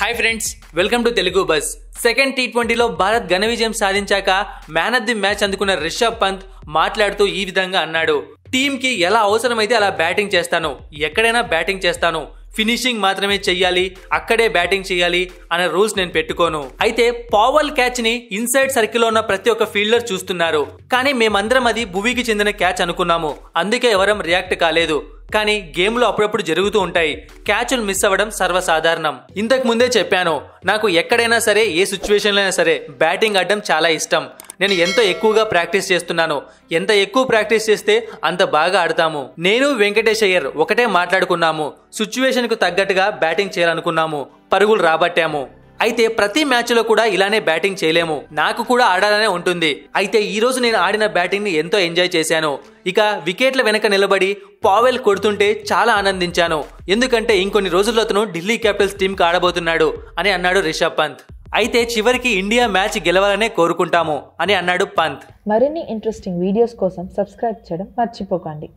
hi friends welcome to Telugu bus second T ట్వంటీలో భారత్ ఘన విజయం సాధించాక మ్యాన్ ఆఫ్ ది మ్యాచ్ అందుకున్న రిషబ్ పంత్ మాట్లాడుతూ ఈ విధంగా అన్నాడు టీంకి ఎలా అవసరమైతే అలా బ్యాటింగ్ చేస్తాను ఎక్కడైనా బ్యాటింగ్ చేస్తాను ఫినిషింగ్ మాత్రమే చెయ్యాలి అక్కడే బ్యాటింగ్ చేయాలి అనే రూల్స్ నేను పెట్టుకోను అయితే పావల్ క్యాచ్ ని ఇన్సైడ్ సర్కిల్ లో ఉన్న ప్రతి ఒక్క ఫీల్డర్ చూస్తున్నారు కానీ మేమందరం అది భూవికి చెందిన క్యాచ్ అనుకున్నాము అందుకే ఎవరం రియాక్ట్ కాలేదు కానీ గేమ్లు అప్పుడప్పుడు జరుగుతూ ఉంటాయి క్యాచ్లు మిస్ అవ్వడం సర్వసాధారణం ఇంతకు ముందే చెప్పాను నాకు ఎక్కడైనా సరే ఏ సిచ్యువేషన్లో అయినా సరే బ్యాటింగ్ ఆడడం చాలా ఇష్టం నేను ఎంత ఎక్కువగా ప్రాక్టీస్ చేస్తున్నాను ఎంత ఎక్కువ ప్రాక్టీస్ చేస్తే అంత బాగా ఆడతాము నేను వెంకటేష్ అయ్యర్ ఒకటే మాట్లాడుకున్నాము సిచ్యువేషన్కు తగ్గట్టుగా బ్యాటింగ్ చేయాలనుకున్నాము పరుగులు రాబట్టాము అయితే ప్రతి మ్యాచ్ లో కూడా ఇలానే బ్యాటింగ్ చేయలేము నాకు కూడా ఆడాలనే ఉంటుంది అయితే ఈ రోజు నేను ఆడిన బ్యాటింగ్ ని ఎంతో ఎంజాయ్ చేశాను ఇక వికెట్ల వెనక నిలబడి పావెల్ కొడుతుంటే చాలా ఆనందించాను ఎందుకంటే ఇంకొన్ని రోజుల్లో అతను ఢిల్లీ క్యాపిటల్స్ టీంకి ఆడబోతున్నాడు అని అన్నాడు రిషబ్ పంత్ అయితే చివరికి ఇండియా మ్యాచ్ గెలవాలనే కోరుకుంటాము అని అన్నాడు పంత్ మరిన్ని ఇంట్రెస్టింగ్ వీడియోస్ కోసం సబ్స్క్రైబ్ చేయడం మర్చిపోకండి